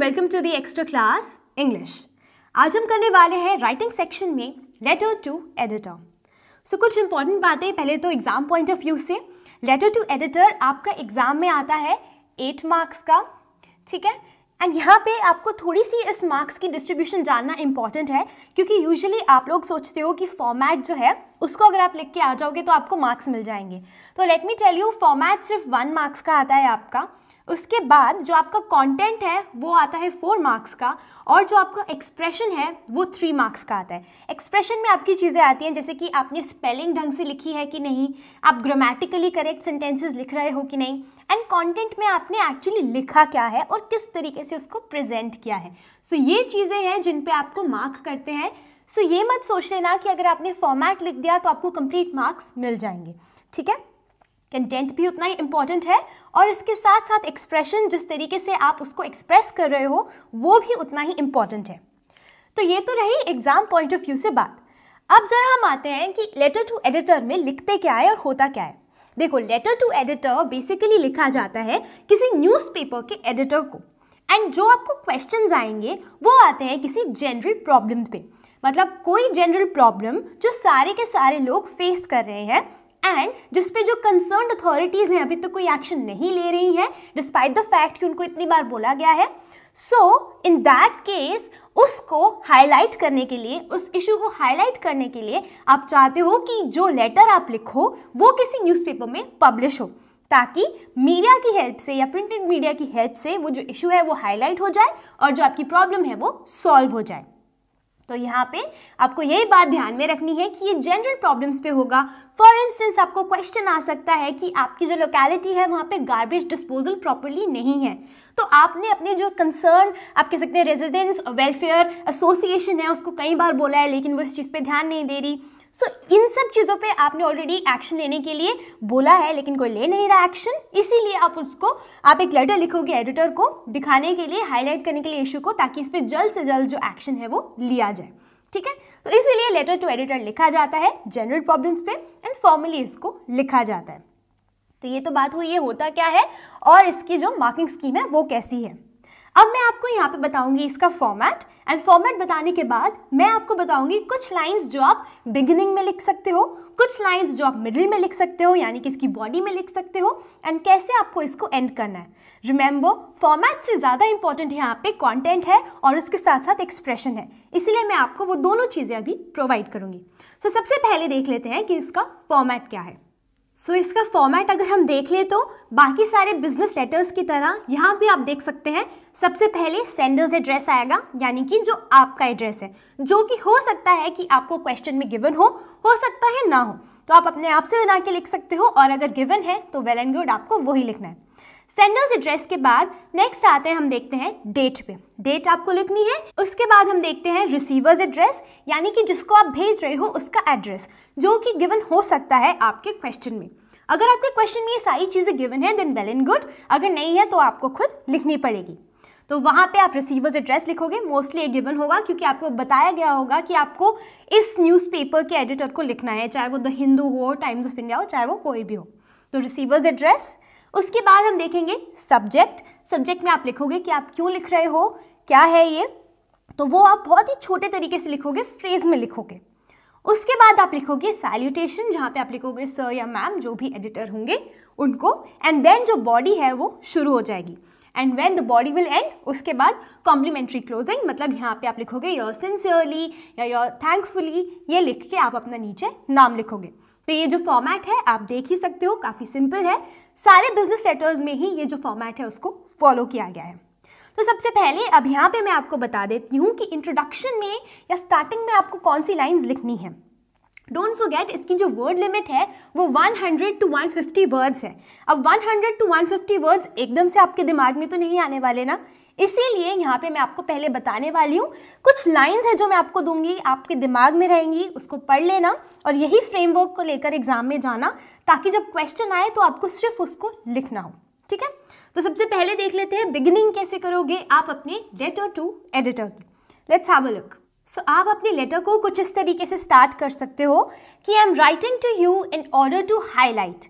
and welcome to the extra class English आज हम करने वाले हैं राइटिंग सेक्शन में लेटर टू एडिटर सो कुछ इंपॉर्टेंट बातें पहले तो एग्ज़ाम पॉइंट ऑफ व्यू से लेटर टू एडिटर आपका एग्ज़ाम में आता है एट मार्क्स का ठीक है एंड यहाँ पे आपको थोड़ी सी इस मार्क्स की डिस्ट्रीब्यूशन जानना इंपॉर्टेंट है क्योंकि यूजुअली आप लोग सोचते हो कि फॉर्मेट जो है उसको अगर आप लिख के आ जाओगे तो आपको मार्क्स मिल जाएंगे तो let me tell you format सिर्फ वन मार्क्स का आता है आपका उसके बाद जो आपका कंटेंट है वो आता है फोर मार्क्स का और जो आपका एक्सप्रेशन है वो थ्री मार्क्स का आता है एक्सप्रेशन में आपकी चीज़ें आती हैं जैसे कि आपने स्पेलिंग ढंग से लिखी है कि नहीं आप ग्रामेटिकली करेक्ट सेंटेंसेस लिख रहे हो कि नहीं एंड कंटेंट में आपने एक्चुअली लिखा क्या है और किस तरीके से उसको प्रेजेंट किया है सो so, ये चीज़ें हैं जिन पर आपको मार्क करते हैं सो so, ये मत सोच लेना कि अगर आपने फॉर्मेट लिख दिया तो आपको कंप्लीट मार्क्स मिल जाएंगे ठीक है कंटेंट भी उतना ही इम्पॉर्टेंट है और इसके साथ साथ एक्सप्रेशन जिस तरीके से आप उसको एक्सप्रेस कर रहे हो वो भी उतना ही इम्पॉर्टेंट है तो ये तो रही एग्ज़ाम पॉइंट ऑफ व्यू से बात अब ज़रा हम आते हैं कि लेटर टू एडिटर में लिखते क्या है और होता क्या है देखो लेटर टू एडिटर बेसिकली लिखा जाता है किसी न्यूज़पेपर के एडिटर को एंड जो आपको क्वेश्चन आएंगे वो आते हैं किसी जनरल प्रॉब्लम पे मतलब कोई जनरल प्रॉब्लम जो सारे के सारे लोग फेस कर रहे हैं एंड जिस जो कंसर्न अथॉरिटीज़ हैं अभी तक तो कोई एक्शन नहीं ले रही हैं डिस्पाइट द फैक्ट कि उनको इतनी बार बोला गया है सो इन दैट केस उसको हाईलाइट करने के लिए उस इशू को हाईलाइट करने के लिए आप चाहते हो कि जो लेटर आप लिखो वो किसी न्यूज़पेपर में पब्लिश हो ताकि मीडिया की हेल्प से या प्रिंटेड मीडिया की हेल्प से वो जो इशू है वो हाईलाइट हो जाए और जो आपकी प्रॉब्लम है वो सॉल्व हो जाए तो यहाँ पे आपको यही बात ध्यान में रखनी है कि ये जनरल प्रॉब्लम्स पे होगा फॉर इंस्टेंस आपको क्वेश्चन आ सकता है कि आपकी जो लोकेलिटी है वहाँ पे गार्बेज डिस्पोजल प्रॉपरली नहीं है तो आपने अपने जो कंसर्न आप कह सकते हैं रेजिडेंस वेलफेयर एसोसिएशन है उसको कई बार बोला है लेकिन वो इस चीज़ पर ध्यान नहीं दे रही सो so, इन सब चीज़ों पे आपने ऑलरेडी एक्शन लेने के लिए बोला है लेकिन कोई ले नहीं रहा एक्शन इसीलिए आप उसको आप एक लेटर लिखोगे एडिटर को दिखाने के लिए हाईलाइट करने के लिए इशू को ताकि इस पर जल्द से जल्द जो एक्शन है वो लिया जाए ठीक है तो इसीलिए लेटर टू एडिटर लिखा जाता है जनरल प्रॉब्लम्स पे एंड फॉर्मली इसको लिखा जाता है तो ये तो बात हुई ये होता क्या है और इसकी जो मार्किंग स्कीम है वो कैसी है अब मैं आपको यहाँ पे बताऊंगी इसका फॉर्मेट एंड फॉर्मेट बताने के बाद मैं आपको बताऊंगी कुछ लाइंस जो आप बिगिनिंग में लिख सकते हो कुछ लाइंस जो आप मिडिल में लिख सकते हो यानी कि इसकी बॉडी में लिख सकते हो एंड कैसे आपको इसको एंड करना है रिमेंबर फॉर्मेट से ज़्यादा इंपॉर्टेंट यहाँ पे कॉन्टेंट है और उसके साथ साथ एक्सप्रेशन है इसलिए मैं आपको वो दोनों चीज़ें अभी प्रोवाइड करूँगी सो so, सबसे पहले देख लेते हैं कि इसका फॉर्मेट क्या है सो so, इसका फॉर्मेट अगर हम देख लें तो बाकी सारे बिजनेस लेटर्स की तरह यहाँ भी आप देख सकते हैं सबसे पहले सेंडर्स एड्रेस आएगा यानी कि जो आपका एड्रेस है जो कि हो सकता है कि आपको क्वेश्चन में गिवन हो हो सकता है ना हो तो आप अपने आप से बना के लिख सकते हो और अगर गिवन है तो वेल एंड गुड आपको वही लिखना है सेंडर्स एड्रेस के बाद नेक्स्ट आते हैं हम देखते हैं डेट पे डेट आपको लिखनी है उसके बाद हम देखते हैं रिसीवर्स एड्रेस यानी कि जिसको आप भेज रहे हो उसका एड्रेस जो कि गिवन हो सकता है आपके क्वेश्चन में अगर आपके क्वेश्चन में ये सारी चीज़ें गिवन है देन वेल एंड गुड अगर नहीं है तो आपको खुद लिखनी पड़ेगी तो वहाँ पे आप रिसीवर्स एड्रेस लिखोगे मोस्टली ये गिवन होगा क्योंकि आपको बताया गया होगा कि आपको इस न्यूज़पेपर के एडिटर को लिखना है चाहे वो द हिंदू हो टाइम्स ऑफ इंडिया हो चाहे वो कोई भी हो तो रिसीवर्स एड्रेस उसके बाद हम देखेंगे सब्जेक्ट सब्जेक्ट में आप लिखोगे कि आप क्यों लिख रहे हो क्या है ये तो वो आप बहुत ही छोटे तरीके से लिखोगे फ्रेज में लिखोगे उसके बाद आप लिखोगे सैल्यूटेशन जहाँ पे आप लिखोगे सर या मैम जो भी एडिटर होंगे उनको एंड देन जो बॉडी है वो शुरू हो जाएगी and when the body will end उसके बाद कॉम्प्लीमेंट्री क्लोजिंग मतलब यहाँ पे आप लिखोगे योर सिंसियरली या योर थैंकफुली ये लिख के आप अपना नीचे नाम लिखोगे तो ये जो फॉर्मेट है आप देख ही सकते हो काफ़ी सिंपल है सारे बिजनेस लेटर्स में ही ये जो फॉर्मेट है उसको फॉलो किया गया है तो सबसे पहले अब यहाँ पे मैं आपको बता देती हूँ कि इंट्रोडक्शन में या स्टार्टिंग में आपको कौन सी लाइंस लिखनी है डोंट फॉरगेट इसकी जो वर्ड लिमिट है वो 100 टू 150 वर्ड्स है अब 100 टू 150 वर्ड्स एकदम से आपके दिमाग में तो नहीं आने वाले ना इसीलिए यहाँ पे मैं आपको पहले बताने वाली हूँ कुछ लाइंस है जो मैं आपको दूंगी आपके दिमाग में रहेंगी उसको पढ़ लेना और यही फ्रेमवर्क को लेकर एग्जाम में जाना ताकि जब क्वेश्चन आए तो आपको सिर्फ उसको लिखना हो ठीक है तो सबसे पहले देख लेते हैं बिगिनिंग कैसे करोगे आप अपने लेटर टू एडिटर की let's have a look so आप अपने लेटर को कुछ इस तरीके से स्टार्ट कर सकते हो कि I am writing to you in order to highlight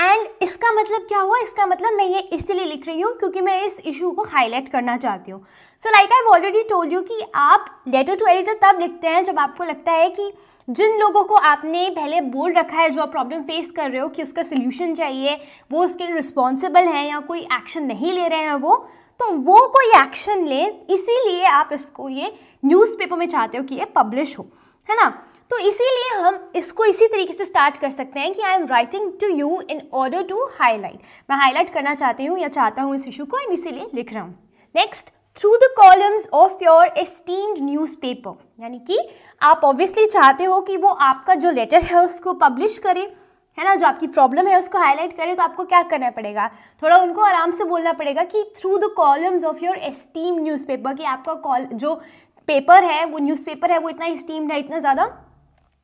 and इसका मतलब क्या हुआ इसका मतलब मैं ये इसलिए लिख रही हूँ क्योंकि मैं इस इशू को हाईलाइट करना चाहती हूँ so like I already told you कि आप लेटर टू एडिटर तब लिखते हैं जब आपको लगता है कि जिन लोगों को आपने पहले बोल रखा है जो आप प्रॉब्लम फेस कर रहे हो कि उसका सोल्यूशन चाहिए वो उसके लिए रिस्पॉन्सिबल हैं या कोई एक्शन नहीं ले रहे हैं वो तो वो कोई एक्शन ले इसीलिए आप इसको ये न्यूज़पेपर में चाहते हो कि ये पब्लिश हो है ना तो इसीलिए हम इसको इसी तरीके से स्टार्ट कर सकते हैं कि I am writing to you in order to highlight मैं हाईलाइट करना चाहती हूँ या चाहता हूँ इस इशू को एंड इसीलिए लिख रहा हूँ next through the columns of your esteemed newspaper यानी कि आप ऑब्वियसली चाहते हो कि वो आपका जो लेटर है उसको पब्लिश करे है ना जो आपकी प्रॉब्लम है उसको हाईलाइट करें तो आपको क्या करना पड़ेगा थोड़ा उनको आराम से बोलना पड़ेगा कि through the columns of your esteem newspaper कि आपका कॉल जो पेपर है वो न्यूज़पेपर है वो इतना स्टीम्ड है इतना ज़्यादा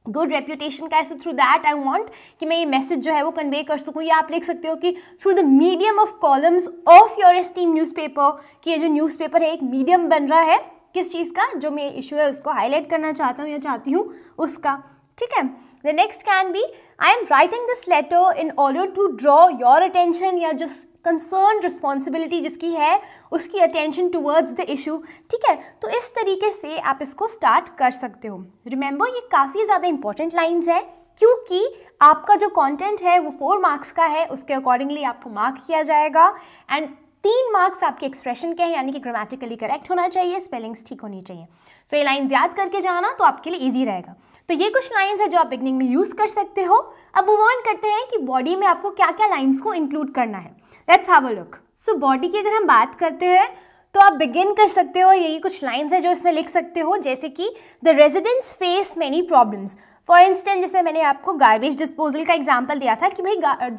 गुड रेप्यूटेशन का है so through that I want कि मैं ये मैसेज जो है वो कन्वे कर सकूँ या आप लिख सकते हो कि through the medium of columns of your esteem newspaper कि ये जो न्यूज़पेपर है एक मीडियम बन रहा है किस चीज़ का जो मेरे इशू है उसको हाईलाइट करना चाहता हूँ या चाहती हूँ उसका ठीक है the next can be I am writing this letter in order to draw your attention या जो कंसर्न रिस्पॉन्सिबिलिटी जिसकी है उसकी अटेंशन टूवर्ड्स द इशू ठीक है तो इस तरीके से आप इसको स्टार्ट कर सकते हो रिमेंबर ये काफ़ी ज़्यादा इंपॉर्टेंट लाइन्स है क्योंकि आपका जो कंटेंट है वो फोर मार्क्स का है उसके अकॉर्डिंगली आपको मार्क किया जाएगा एंड तीन मार्क्स आपके एक्सप्रेशन के हैं यानी कि ग्रामेटिकली करेक्ट होना चाहिए स्पेलिंग्स ठीक होनी चाहिए सो so, ये लाइन्स याद करके जाना तो आपके लिए ईजी रहेगा तो ये कुछ लाइन्स हैं जो आप बिगनिंग में यूज़ कर सकते हो अब मूव ऑन करते हैं कि बॉडी में आपको क्या क्या लाइन्स को इंक्लूड करना है let's have a look so body की अगर हम बात करते हैं तो आप बिगिन कर सकते हो यही कुछ लाइन्स है जो इसमें लिख सकते हो जैसे कि the residents face many problems for instance जैसे मैंने आपको गार्बेज डिस्पोजल का एग्जाम्पल दिया था कि भाई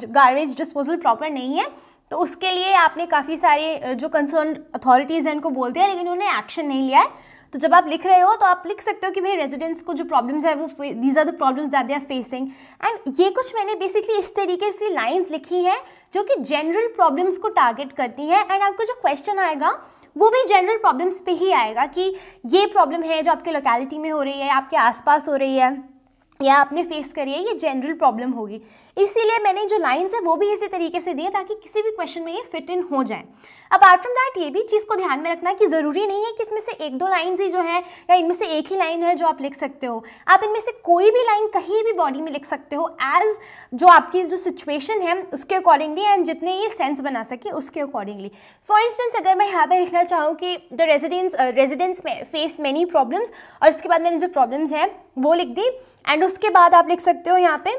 गार्बेज डिस्पोजल प्रॉपर नहीं है तो उसके लिए आपने काफ़ी सारे जो कंसर्न अथॉरिटीज़ हैं उनको बोल दिया लेकिन उन्होंने एक्शन नहीं लिया है तो जब आप लिख रहे हो तो आप लिख सकते हो कि भाई रेजिडेंट्स को जो प्रॉब्लम्स है वो these are the problems that they are facing and ये कुछ मैंने बेसिकली इस तरीके से लाइंस लिखी हैं जो कि जनरल प्रॉब्लम्स को टारगेट करती हैं एंड आपको जो क्वेश्चन आएगा वो भी जनरल प्रॉब्लम्स पे ही आएगा कि ये प्रॉब्लम है जो आपके लोकेलिटी में हो रही है आपके आसपास हो रही है या आपने फेस करी है ये जनरल प्रॉब्लम होगी इसीलिए मैंने जो लाइन्स है वो भी इसी तरीके से दी ताकि किसी भी क्वेश्चन में ये फिट इन हो जाए अपार्ट फ्रॉम दैट ये भी चीज़ को ध्यान में रखना कि ज़रूरी नहीं है कि इसमें से एक दो लाइन्स ही जो है या इनमें से एक ही लाइन है जो आप लिख सकते हो आप इनमें से कोई भी लाइन कहीं भी बॉडी में लिख सकते हो एज जो आपकी जो सिचुएशन है उसके अकॉर्डिंगली एंड जितने ये सेंस बना सके उसके अकॉर्डिंगली फॉर इंस्टेंस अगर मैं यहाँ पर लिखना चाहूँ कि द रेजिडेंस रेजिडेंस में फेस मैनी प्रॉब्लम्स और इसके बाद मैंने जो प्रॉब्लम्स हैं वो लिख दी एंड उसके बाद आप लिख सकते हो यहाँ पे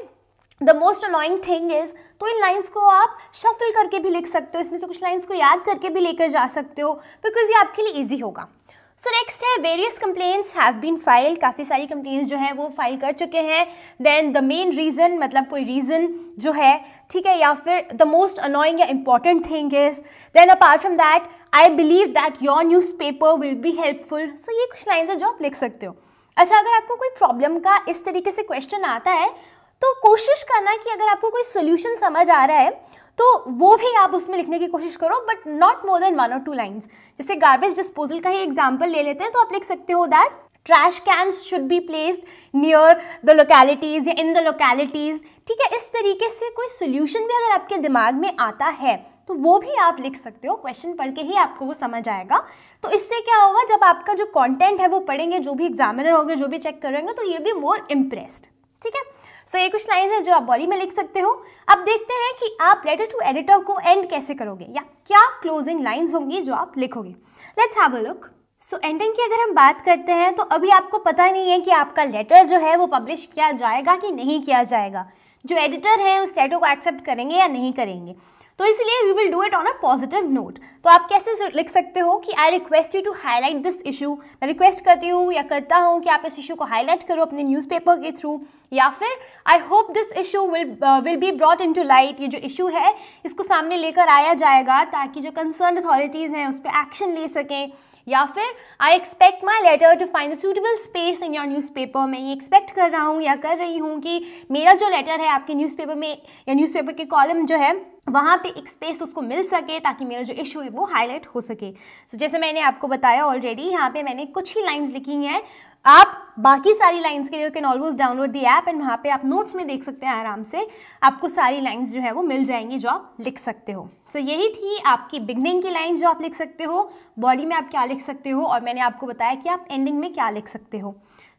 the most annoying thing is तो इन लाइन्स को आप शफल करके भी लिख सकते हो इसमें से कुछ लाइन्स को याद करके भी लेकर जा सकते हो बिकॉज ये आपके लिए ईजी होगा सो नेक्स्ट है various complaints have been file काफ़ी सारी कंप्लेन्ट्स जो है वो फाइल कर चुके हैं देन द मेन रीज़न मतलब कोई रीज़न जो है ठीक है या फिर द मोस्ट अनोइंग या important thing is then apart from that I believe that your newspaper will be helpful so ये कुछ लाइन्स हैं जो आप लिख सकते हो अच्छा अगर आपको कोई प्रॉब्लम का इस तरीके से क्वेश्चन आता है तो कोशिश करना कि अगर आपको कोई सोल्यूशन समझ आ रहा है तो वो भी आप उसमें लिखने की कोशिश करो but not more than one और टू लाइन्स जैसे गार्बेज डिस्पोजल का ही एग्जाम्पल ले लेते हैं तो आप लिख सकते हो that trash cans should be placed near the localities या इन द लोकेलिटीज़ ठीक है इस तरीके से कोई सोल्यूशन भी अगर आपके दिमाग में आता है तो वो भी आप लिख सकते हो क्वेश्चन पढ़ के ही आपको वो समझ आएगा तो इससे क्या होगा जब आपका जो कंटेंट है वो पढ़ेंगे जो भी एग्जामिनर होंगे जो भी चेक करेंगे तो ये भी मोर इम्प्रेस्ड ठीक है सो so, ये कुछ लाइन है जो आप बॉडी में लिख सकते हो अब देखते हैं कि आप लेटर टू एडिटर को एंड कैसे करोगे या क्या क्लोजिंग लाइन्स होंगी जो आप लिखोगे let's have a look so so, ending की अगर हम बात करते हैं तो अभी आपको पता नहीं है कि आपका लेटर जो है वो पब्लिश किया जाएगा कि नहीं किया जाएगा जो एडिटर हैं उस लेटर को एक्सेप्ट करेंगे या नहीं करेंगे तो इसलिए we will do it on a positive note तो आप कैसे लिख सकते हो कि I request you to highlight this issue मैं रिक्वेस्ट करती हूँ या करता हूँ कि आप इस इशू को हाईलाइट करो अपने न्यूज़पेपर के थ्रू या फिर I hope this issue will will be brought in to light ये जो इशू है इसको सामने लेकर आया जाएगा ताकि जो कंसर्न अथॉरिटीज़ हैं उस पर एक्शन ले सकें या फिर I expect my letter to find suitable space in your newspaper मैं ये एक्सपेक्ट कर रहा हूँ या कर रही हूँ कि मेरा जो लेटर है आपके न्यूज़ पेपर में या न्यूज़ पेपर के कॉलम जो है वहाँ पे एक स्पेस उसको मिल सके ताकि मेरा जो इशू है वो हाईलाइट हो सके सो so, जैसे मैंने आपको बताया ऑलरेडी यहाँ पे मैंने कुछ ही लाइंस लिखी हैं आप बाकी सारी लाइंस के लिए you can almost download the app and वहाँ पे आप नोट्स में देख सकते हैं आराम से आपको सारी लाइंस जो है वो मिल जाएंगी जो आप लिख सकते हो सो so, यही थी आपकी बिगनिंग की लाइन जो आप लिख सकते हो बॉडी में आप क्या लिख सकते हो और मैंने आपको बताया कि आप एंडिंग में क्या लिख सकते हो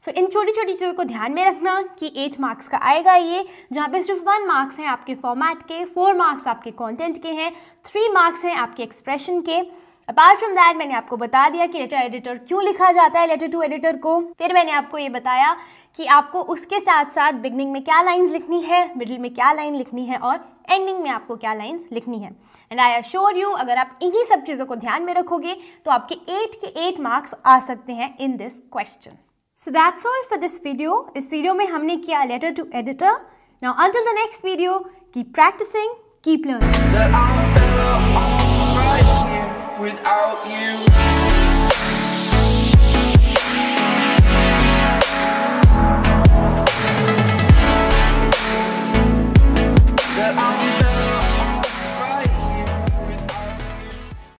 सो so, इन छोटी छोटी चीज़ों को ध्यान में रखना कि एट मार्क्स का आएगा ये जहाँ पे सिर्फ वन मार्क्स हैं आपके फॉर्मेट के फोर मार्क्स आपके कंटेंट के हैं थ्री मार्क्स हैं आपके एक्सप्रेशन के अपार्ट फ्रॉम दैट मैंने आपको बता दिया कि लेटर एडिटर क्यों लिखा जाता है लेटर टू एडिटर को फिर मैंने आपको ये बताया कि आपको उसके साथ साथ बिगनिंग में क्या लाइन्स लिखनी है मिडिल में क्या लाइन लिखनी है और एंडिंग में आपको क्या लाइन्स लिखनी है एंड आई अश्योर यू अगर आप इन्हीं सब चीज़ों को ध्यान में रखोगे तो आपके एट के एट मार्क्स आ सकते हैं in this question so that's all for this video इस वीडियो में हमने किया letter to editor now until the next video keep practising keep learning without you